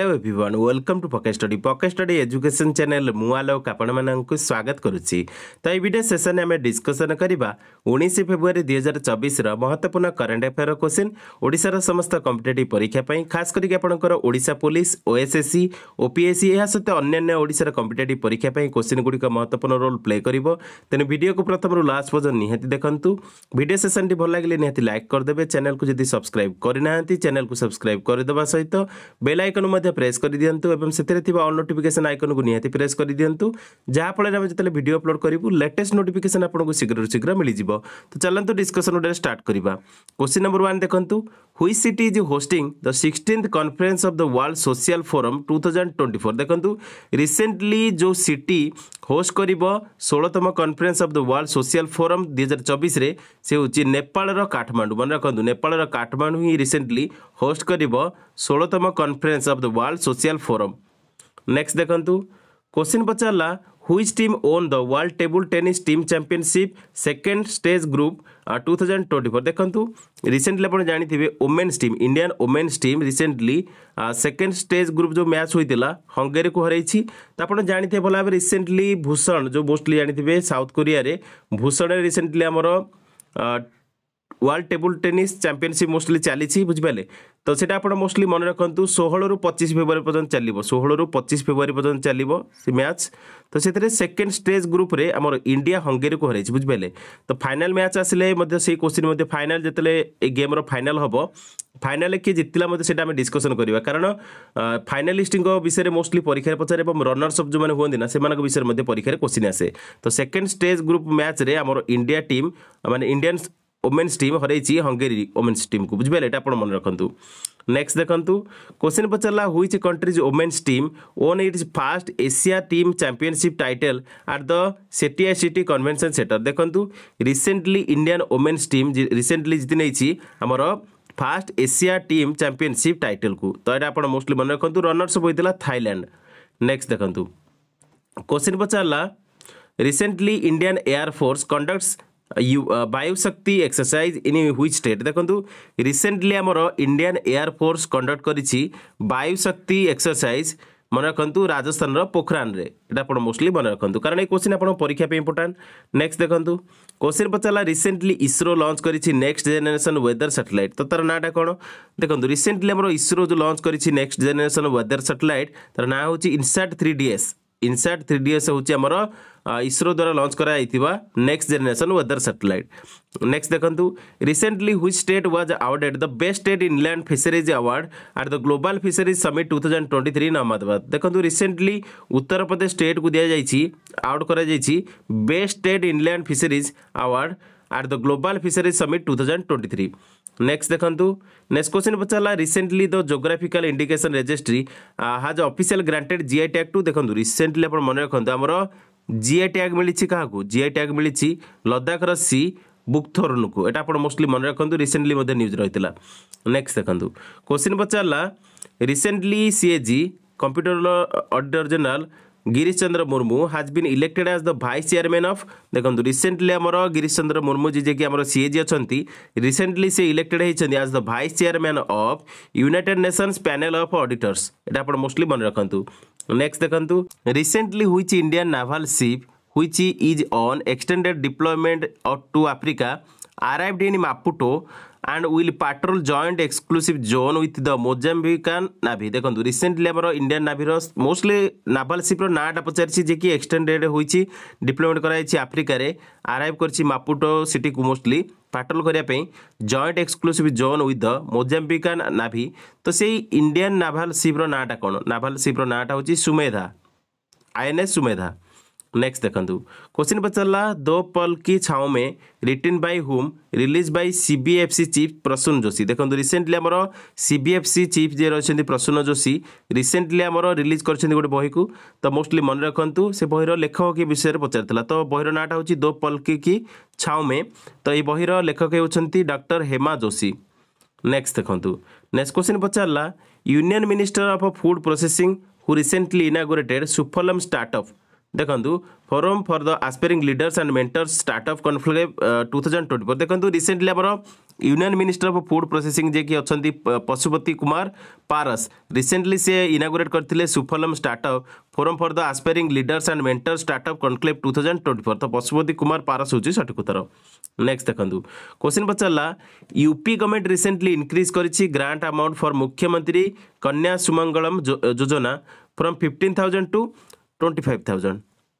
hello everyone welcome to PK study PK study education channel मु आलोक आपण स्वागत करुच्ची तो यह भिडियो सेसन आम डिस्कसन करवा उन्नीस फेब्रुआरी दुई हजार चबिश महत्वपूर्ण करेन्ट अफेयर क्वेश्चन ओडार समस्त कंपिटेट परीक्षापी खास करके आपंकर पुलिस ओएसएससी ओपीएससी यह सहित अन्न्य ओडार कम्पिटेट परीक्षापी क्वेश्चन गुड़िक महत्वपूर्ण रोल प्ले कर तेनाली भिडियो को प्रथम लास्ट पर्यटन निहती देखूँ भिडियो सेसन टी भल लगे निहती लाइक करदे चैनल को जब सब्सक्राइब करना चेल्क सब्सक्राइब करदे सहित बेल आइकन मध्य प्रेस कर दिंतु और अल् नोटिकेसन आइकन को निहती प्रेस कर दिंतु जहाँफल जो भिड अपलोड करूँ लेटेस्ट नोटिकेसन आपको शीघ्र शीघ्र मिल जाव तो चलत डिस्कसन गोटे स्टार्ट करवा क्वेश्चन नंबर वन देखते which city is hosting the sixteenth conference of the world social forum two thousand twenty four देखूँ रिसेंटली जो सीट होस्ट कर षोलतम conference of the world social forum दुई हजार चबीस से होपाड़ काठमांडू मन रखुद नेपाड़ काठमांडू ही रिसेंटली होस्ट कर षोलतम conference of the world social forum next ଦେଖନ୍ତୁ କୋଶ୍ଚିନ୍ ପଚାରିଲା which team won the world table tennis team championship second stage group two thousand twenty four ଦେଖନ୍ତୁ ରିସେଣ୍ଟଲି ଆପଣ ଜାଣିଥିବେ women's team Indian women's team recently second stage group ଯେଉଁ match ହୋଇଥିଲା ହଙ୍ଗେରୀକୁ ହରାଇଛି ତ ଆପଣ ଜାଣିଥିବେ ଭଲ ଭାବେ ରିସେଣ୍ଟଲି ଭୂଷଣ ଯେଉଁ ମୋଷ୍ଟଲି ଜାଣିଥିବେ ସାଉଥ କୋରିଆରେ ଭୂଷଣରେ ରିସେଣ୍ଟଲି ଆମର world table tennis championship mostly ଚାଲିଛି ବୁଝିପାରିଲେ ତ ସେଇଟା ଆପଣ ମୋଷ୍ଟଲି ମନେ ରଖନ୍ତୁ ଷୋହଳରୁ ପଚିଶ ଫେବୃଆରୀ ପର୍ଯ୍ୟନ୍ତ ଚାଲିବ ଷୋହଳରୁ ପଚିଶ ଫେବୃଆରୀ ପର୍ଯ୍ୟନ୍ତ ଚାଲିବ ସେ ମ୍ୟାଚ୍ ତ ସେଥିରେ ସେକେଣ୍ଡ ଷ୍ଟେଜ୍ ଗ୍ରୁପ୍ରେ ଆମର ଇଣ୍ଡିଆ ହଙ୍ଗେରୀକୁ ହରାଇଛି ବୁଝିପାରିଲେ ତ ଫାଇନାଲ୍ ମ୍ୟାଚ୍ ଆସିଲେ ମଧ୍ୟ ସେଇ କୋଶ୍ଚିନ୍ ମଧ୍ୟ ଫାଇନାଲ୍ ଯେତେବେଳେ ଏ ଗେମ୍ର ଫାଇନାଲ୍ ହେବ ଫାଇନାଲ୍ କିଏ ଜିତିଲା ମଧ୍ୟ ସେଇଟା ଆମେ ଡିସ୍କସନ୍ କରିବା କାରଣ ଫାଇନାଲିଷ୍ଟଙ୍କ ବିଷୟରେ ମୋଷ୍ଟଲି ପରୀକ୍ଷାରେ ପଚାରେ ଏବଂ ରନର୍ସ ଅଫ୍ ଯେଉଁମାନେ ହୁଅନ୍ତି ନା ସେମାନଙ୍କ ବିଷୟରେ ମଧ୍ୟ ପରୀକ୍ଷାରେ କୋଶ୍ଚିନ୍ ଆସେ ତ ସେକେଣ୍ଡ ଷ୍ଟେଜ୍ ଗ୍ରୁପ୍ ମ୍ୟାଚ୍ରେ ଆମର ଇଣ୍ଡିଆ ଟିମ୍ ମାନେ ଇଣ୍ଡିଆନ୍ ଓମେନ୍ସ ଟିମ୍ ହରାଇଛି ହଙ୍ଗେରୀ ଓମେନ୍ସ ଟିମ୍କୁ ବୁଝିପାରିଲେ ଏଇଟା ଆପଣ ମନେ ରଖନ୍ତୁ ନେକ୍ସଟ ଦେଖନ୍ତୁ କୋଶ୍ଚିନ୍ ପଚାରିଲା which countries women's team won its first Asia team championship title at the Setia City convention centre ଦେଖନ୍ତୁ recently Indian women's team recently ଜିତି ନେଇଛି ଆମର ଫାଷ୍ଟ ଏସିଆ ଟିମ୍ ଚାମ୍ପିଅନସିପ୍ ଟାଇଟେଲ୍କୁ ତ ଏଇଟା ଆପଣ ମୋଷ୍ଟଲି ମନେ ରଖନ୍ତୁ ରନର୍ସଅପ୍ ହୋଇଥିଲା ଥାଇଲାଣ୍ଡ ନେକ୍ସଟ ଦେଖନ୍ତୁ କୋଶ୍ଚିନ୍ ପଚାରିଲା recently Indian air force conducts यू Vayushakti exercise in which state देखो रिसेंटली आमर इंडियान एयरफोर्स कंडक्ट कर वायुशक्ति एक्सरसाइज মনে রাখতু রাজস্থানর পোখরাণে এটা আপনার মোস্টলি মনে রাখতু কারণ এই কোশ্চিন আপনার পরীক্ষা ইম্পর্টাট নেক্সট দেখুন কোশ্চিন পচারা রিসেন্টলি ইসরো লঞ্চ করেছি নেক্সট জেনেসন ওয়েদর স্যাটেলাইট তো তার নাঁটা কোণ দেখুন রিসেন্টলি আমার ইসরো যে লঞ্চ করেছি নেক্সট জেনেসন ওয়েদর স্যাটেলাইট তার না হচ্ছে insert three DS INSAT three D S ହେଉଛି ଆମର ଇସ୍ରୋ ଦ୍ୱାରା ଲଞ୍ଚ କରାଯାଇଥିବା next generation weather satellite next ଦେଖନ୍ତୁ recently which state was awarded the best state inland fisheries award at the global fisheries summit two thousand twenty three in Ahmedabad ଦେଖନ୍ତୁ recently Uttar Pradesh ଷ୍ଟେଟ୍କୁ ଦିଆଯାଇଛି award କରାଯାଇଛି best state inland fisheries award at the global fisheries summit two thousand twenty three next ଦେଖନ୍ତୁ next question ପଚାରିଲା recently the geographical indication registry has official granted GI tag to ଦେଖନ୍ତୁ recently ଆପଣ ମନେ ରଖନ୍ତୁ ଆମର GI tag ମିଳିଛି କାହାକୁ GI tag ମିଳିଛି ଲଦାଖର ସି ବୁକ୍ଥୋରନକୁ ଏଇଟା ଆପଣ ମୋଷ୍ଟଲି ମନେ ରଖନ୍ତୁ ରିସେଣ୍ଟଲି ମଧ୍ୟ ନ୍ୟୁଜ୍ ରହିଥିଲା ନେକ୍ସଟ ଦେଖନ୍ତୁ କ୍ୱେଶ୍ଚିନ୍ ପଚାରିଲା recently C A G comptroller auditor general Girish Chandra Murmu has been elected as the vice chairman of देखो रिसेंटली आम गिरीश चंद्र मुर्मू जी जी आम सीएजी अच्छा रिसेंटली से इलेक्टेड होती as the vice chairman of United Nations panel of auditors यहाँ आप मोस्टली मन रखु नेक्स्ट देखु रिसेंटली हुई Indian naval ship which is on extended of to Africa arrived in Maputo and will patrol joint exclusive zone with the Mozambican Navy দেখন্তু recently আমার Indian নাভির mostly naval শিপর নাঁটা পচারিছি যে কি এক্সটেন্ডেড হয়েছি ডিপ্লয়মেন্ট করা হয়েছে আফ্রিকার আরাইভ করেছি মাপুটো সিটিকু mostly ପାଟ୍ରୋଲ କରିବା ପାଇଁ joint exclusive zone with the Mozambican navy ତ ସେଇ ଇଣ୍ଡିଆନ୍ ନାଭାଲ ସିପ୍ର ନାଁଟା କ'ଣ ନାଭାଲ ସିପ୍ର ନାଁଟା ହେଉଛି ସୁମେଧା ଆଇଏନ୍ଏସ୍ ସୁମେଧା नेक्स्ट देखु क्वेश्चन पचारा Do Pal Ki Chhaon Mein written by whom release by CBFC chief Prasoon Joshi देखो रिसेंटली आमर सीबीएफसी चीफ जी रही प्रसून जोशी रिसेंटली आम रिलीज कर गोटे बही को तो मोस्टली मन रखु से बहर लेखक के विषय में पचार तो बहर नाटा हूँ दो पल की छाओ में तो ये बहर लेखक होती डक्टर हेमा जोशी नेक्स्ट देखु नेक्स्ट क्वेश्चन पचारा union minister of food processing who recently inaugurated Sufalam startup ଦେଖନ୍ତୁ forum for the aspiring leaders and mentors startup conclave two thousand twenty four ଦେଖନ୍ତୁ ରିସେଣ୍ଟଲି ଆମର union minister of food processing ଯିଏକି ଅଛନ୍ତି Pashupati Kumar Paras recently ସେ inaugurate କରିଥିଲେ Sufalam startup forum for the aspiring leaders and mentor startup conclave two thousand twenty four ତ ପଶୁପତି କୁମାର ପାରସ୍ ହେଉଛି ସଠିକ ଉତ୍ତର ନେକ୍ସଟ ଦେଖନ୍ତୁ କୋଶ୍ଚିନ୍ ପଚାରିଲା U P government recently increase କରିଛି grant amount for Mukhyamantri Kanya Sumangalam Yojana from fifteen thousand to twenty five thousand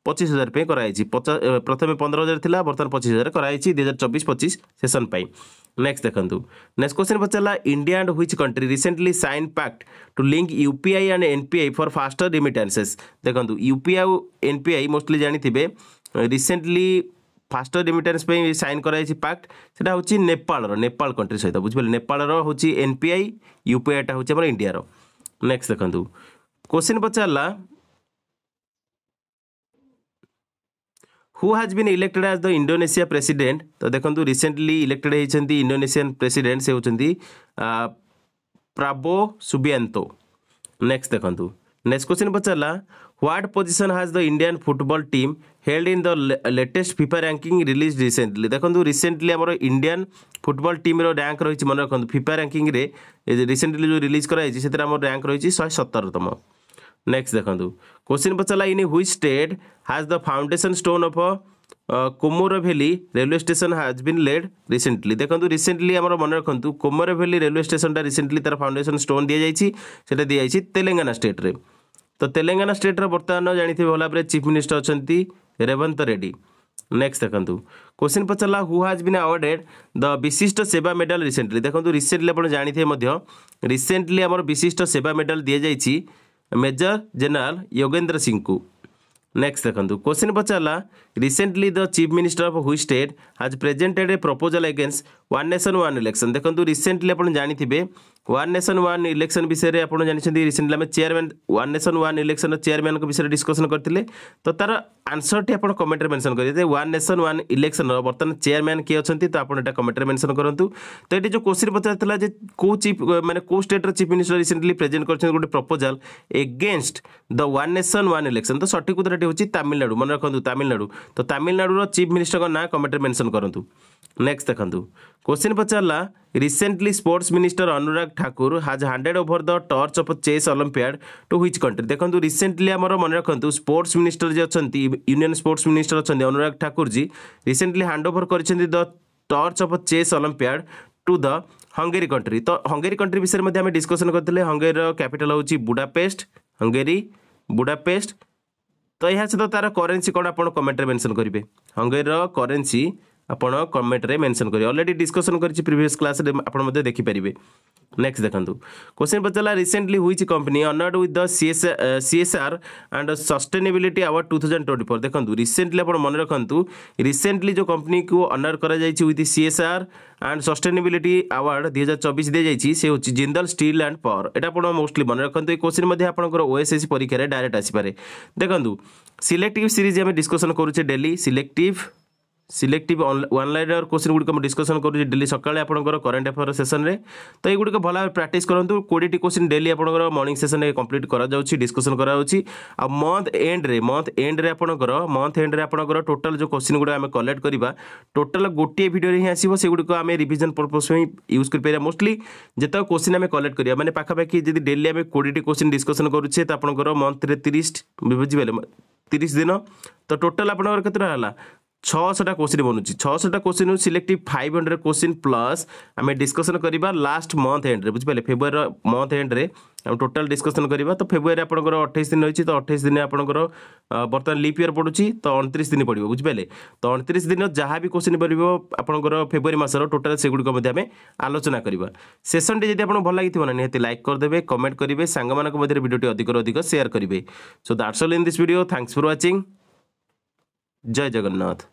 ପଚିଶ ହଜାର ପାଇଁ କରାଯାଇଛି ପଚାଶ ପ୍ରଥମେ ପନ୍ଦର ହଜାର ଥିଲା ବର୍ତ୍ତମାନ ପଚିଶ ହଜାର କରାଯାଇଛି ଦୁଇ ହଜାର ଚବିଶ ପଚିଶ ସେସନ୍ ପାଇଁ ନେକ୍ସଟ ଦେଖନ୍ତୁ ନେକ୍ସଟ କ୍ୱେଶ୍ଚନ୍ ପଚାରିଲା India and which country recently sign pact to link U P I and N P I for faster remittances ଦେଖନ୍ତୁ ୟୁ ପି ଆଉ ଏନ୍ ପି ଆଇ ମୋଷ୍ଟଲି ଜାଣିଥିବେ ରିସେଣ୍ଟଲି ଫାଷ୍ଟର ରିମିଟାନ୍ସ ପାଇଁ sign କରାଯାଇଛି ପାକ୍ଟ ସେଇଟା ହେଉଛି ନେପାଳର Nepal country ସହିତ ବୁଝିପାରିଲେ ନେପାଳର ହେଉଛି N P I U P ଆଇଟା ହେଉଛି ଆମର ଇଣ୍ଡିଆର ନେକ୍ସଟ ଦେଖନ୍ତୁ କ୍ୱେଶ୍ଚନ୍ ପଚାରିଲା হু হাজ বিন ইলেক্টেড আজ দ ইন্ডোনেসিয়া প্রেসিডেন্ট তো দেখুন রিসেন্টলি ইলেক্টেড হয়েছেন ইন্ডোনেসিয়ান প্রেসিডেন্ট সে হচ্ছেন প্রাবো সুবিয়ান্তো নেক্সট দেখুন নেক্সট কোশ্চিন পচারা what position has the Indian football team held in the latest FIFA ranking release recently দেখুন রিসেন্টলি আমার ইন্ডিয়ান ফুটবল টিম্র র্যাঙ্ক রয়েছে মনে রাখুন ফিফা র্যাঙ্কিংরে রিসেন্টলি যে রিলিজ করা হয়েছে সেটা আমার র্যাঙ্ক রয়েছে শহে সতেরতম নেক্সট দেখন্তু কোশ্চিন পচারা in which state has the foundation stone of Komuravelli railway station has been laid recently ଦେଖନ୍ତୁ ରିସେଣ୍ଟଲି ଆମର ମନେ ରଖନ୍ତୁ କୋମୋରଭେଲି ରେଲୱେ ଷ୍ଟେସନ୍ଟା ରିସେଣ୍ଟଲି ତା'ର ଫାଉଣ୍ଡେସନ୍ ଷ୍ଟୋନ୍ ଦିଆଯାଇଛି ସେଇଟା ଦିଆଯାଇଛି ତେଲେଙ୍ଗାନା ଷ୍ଟେଟ୍ରେ ତ ତେଲେଙ୍ଗାନା ଷ୍ଟେଟ୍ର ବର୍ତ୍ତମାନ ଜାଣିଥିବେ ଭଲ ଭାବରେ ଚିଫ୍ ମିନିଷ୍ଟର ଅଛନ୍ତି ରେବନ୍ତ ରେଡ୍ଡି ନେକ୍ସଟ ଦେଖନ୍ତୁ କୋଶ୍ଚିନ୍ ପଚାରିଲା who has been awarded the Vishisht Seva medal recently ଦେଖନ୍ତୁ ରିସେଣ୍ଟଲି ଆପଣ ଜାଣିଥିବେ ମଧ୍ୟ ରିସେଣ୍ଟଲି ଆମର ବିଶିଷ୍ଟ ସେବା ମେଡାଲ୍ ଦିଆଯାଇଛି ମେଜର ଜେନେରାଲ ଯୋଗେନ୍ଦ୍ର ସିଂଙ୍କୁ ನೆಕ್ಸ್ಟ್ ଦେଖନ୍ତୁ ಕ್ವಶನ್ ପଚାରିଲା recently the chief minister of which state has presented a proposal against one nation one election ଦେଖନ୍ତୁ ରିସେଣ୍ଟଲି ଆପଣ ଜାଣିଥିବେ ୱାନ୍ ନେସନ୍ ୱାନ୍ ଇଲେକ୍ସନ୍ ବିଷୟରେ ଆପଣ ଜାଣିଛନ୍ତି ରିସେଣ୍ଟଲି ଆମେ ଚେୟାରମ୍ୟାନ୍ ୱାନ୍ ନେସନ୍ ୱାନ୍ ଇଲେକ୍ସନ୍ର ଚେୟାରମ୍ୟାନ୍ଙ୍କ ବିଷୟରେ ଡିସ୍କସନ୍ କରିଥିଲେ ତ ତା'ର ଆନ୍ସର୍ଟି ଆପଣ କମେଣ୍ଟରେ ମେନ୍ସନ୍ କରିବେ ଯେ ୱାନ୍ ନେସନ୍ ୱାନ୍ ଇଲେକ୍ସନ୍ର ବର୍ତ୍ତମାନ ଚେୟାରମ୍ୟାନ୍ କିଏ ଅଛନ୍ତି ତ ଆପଣ ଏଇଟା କମେଣ୍ଟରେ ମେନ୍ସନ୍ କରନ୍ତୁ ତ ଏଠି ଯେଉଁ କୋଶ୍ଚିନ୍ ପଚାରିଥିଲା ଯେ କେଉଁ ଚିଫ୍ ମାନେ କେଉଁ ଷ୍ଟେଟ୍ର ଚିଫ୍ ମିନିଷ୍ଟର ରିସେଣ୍ଟଲି ପ୍ରେଜେଣ୍ଟ କରିଛନ୍ତି ଗୋଟେ proposal against the one nation one election ତ ସଠିକ୍ ଉତ୍ତରଟି ହେଉଛି ତାମିଲନାଡ଼ୁ ମନେ ରଖନ୍ତୁ ତାମିଲନାଡ଼ୁ ତ ତାମିଲନାଡ଼ୁର ଚିଫ୍ ମିନିଷ୍ଟରଙ୍କ ନାଁ କମେଣ୍ଟରେ ମେନ୍ସନ୍ କରନ୍ତୁ ନେକ୍ସଟ ଦେଖନ୍ତୁ କୋଶ୍ଚିନ୍ ପଚାରିଲା Recently, sports minister Anurag Thakur has handed over the torch of chess Olympiad to which country देखो रिसेंटली आमर मन रखु स्पोर्ट्स मिनिस्टर जी अच्छा यूनियन स्पोर्ट्स मिनिस्टर अच्छा Anurag Thakur ji recently hand over कर the torch of chess olympiad to the Hungary country तो Hungary country विषय में डिस्कसन करते हंगेरी कैपिटाल हूँ बुडापेस्ट हंगेरी बुडापेस्ट तो यह सहित तार करेन्सी कौन आप कमेट्रे में मेनसन करेंगे हंगेरी करेन्सी ଆପଣ କମେଣ୍ଟରେ ମେନସନ୍ କରିବେ ଅଲରେଡ଼ି ଡିସ୍କସନ୍ କରିଛି ପ୍ରିଭିୟସ୍ କ୍ଲାସ୍ରେ ଆପଣ ମଧ୍ୟ ଦେଖିପାରିବେ ନେକ୍ସଟ ଦେଖନ୍ତୁ କ୍ୱେଶ୍ଚିନ୍ ପଚାରିଲା recently which company honoured with the C S CSR and sustainability award two thousand twenty four ଦେଖନ୍ତୁ ରିସେଣ୍ଟଲି ଆପଣ ମନେ ରଖନ୍ତୁ ରିସେଣ୍ଟଲି ଯେଉଁ କମ୍ପାନୀକୁ ଅନର୍ କରାଯାଇଛି with CSR and sustainability award ଦୁଇ ହଜାର ଚବିଶ ଦିଆଯାଇଛି ସେ ହେଉଛି ଜିନ୍ଦଲ ଷ୍ଟିଲ୍ ଆଣ୍ଡ ପାୱାର ଏଇଟା ଆପଣ ମୋଷ୍ଟଲି ମନେ ରଖନ୍ତୁ ଏ କ୍ୱେଶ୍ଚିନ୍ ମଧ୍ୟ ଆପଣଙ୍କର ଓଏସ୍ଏସ୍ସି ପରୀକ୍ଷାରେ ଡାଇରେକ୍ଟ ଆସିପାରେ ଦେଖନ୍ତୁ ସିଲେକ୍ଟିଭ୍ ସିରିଜ୍ ଆମେ ଡିସ୍କସନ୍ କରୁଛେ daily selective selective one liner question ଗୁଡ଼ିକ ମୁଁ ଡିସ୍କସନ୍ କରୁଛି ଡେଲି ସକାଳେ ଆପଣଙ୍କର କରେଣ୍ଟ ଆଫେୟାର୍ ସେସନ୍ରେ ତ ଏଗୁଡ଼ିକ ଭଲ ଭାବେ ପ୍ରାକ୍ଟିସ୍ କରନ୍ତୁ କୋଡ଼ିଏଟି କୋଶ୍ଚିନ୍ ଡେଲି ଆପଣଙ୍କର ମର୍ଣ୍ଣିଂ ସେସନ୍ରେ କମ୍ପ୍ଲିଟ୍ କରାଯାଉଛି ଡିସ୍କସନ୍ କରାଯାଉଛି ଆଉ ମନ୍ଥ ଏଣ୍ଡରେ ମନ୍ଥ ଏଣ୍ଡରେ ଆପଣଙ୍କର ମନ୍ଥ ଏଣ୍ଡରେ ଆପଣଙ୍କର ଟୋଟାଲ୍ ଯେଉଁ କୋଶ୍ଚିନ୍ ଗୁଡ଼ିକ ଆମେ କଲେକ୍ଟ କରିବା ଟୋଟାଲ୍ ଗୋଟିଏ ଭିଡ଼ିଓରେ ହିଁ ଆସିବ ସେଗୁଡ଼ିକ ଆମେ ରିଭିଜନ୍ ପର୍ପସ୍ ପାଇଁ ୟୁଜ୍ କରିପାରିବା ମୋଷ୍ଟଲି ଯେତେକ କୋଶ୍ଚିନ୍ ଆମେ କଲେକ୍ଟ କରିବା ମାନେ ପାଖାପାଖି ଯଦି ଡେଲି ଆମେ କୋଡ଼ିଏଟି କୋଶ୍ଚିନ୍ ଡିସ୍କସନ୍ କରୁଛେ ତ ଆପଣଙ୍କର ମନ୍ଥରେ ତିରିଶ ବୁଝିପାରିଲେ ତିରିଶ ଦିନ ତ ଟୋଟାଲ୍ ଆପଣଙ୍କର କେତେଟା ହେଲା छ क्वेश्चन क्वेसन बनुहुन्छ क्वेश्चन सा कोसि सिलेक्टिभ क्वेश्चन प्लस आमे डिस्कसन गर्दा लास्ट मन्थ एड बुझि पारे फेब्रु र मन्थ एन्ड्रेन्ट टोटा डिस्कसन गर्दा फेब्रुअरी आपेस दिन रहेछ तो अठाइस दिन आन बर्तन लिप इयर पढुन्छ त अन्तिस दिन पढ्यो बुझि पारे त अनतिरिदिन जहाँ कसिन परेको अब फेब्रुअरी मासर टोटागुडिको आलोचना सेसनले भल भन्नु थियो निहति ल्याक गरिदे कमेन्ट गरे साङ्गको मािडियो अधिकरु अधिक सेयर गरे so all in this video thanks for watching जय जगन्नाथ